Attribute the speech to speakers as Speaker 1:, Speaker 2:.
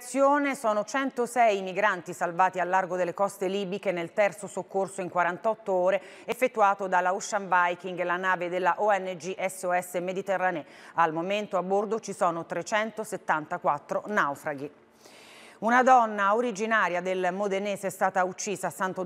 Speaker 1: Sono 106 i migranti salvati al largo delle coste libiche nel terzo soccorso in 48 ore effettuato dalla Ocean Viking, la nave della ONG SOS Mediterranee. Al momento a bordo ci sono 374 naufraghi. Una donna originaria del Modenese è stata uccisa a Santo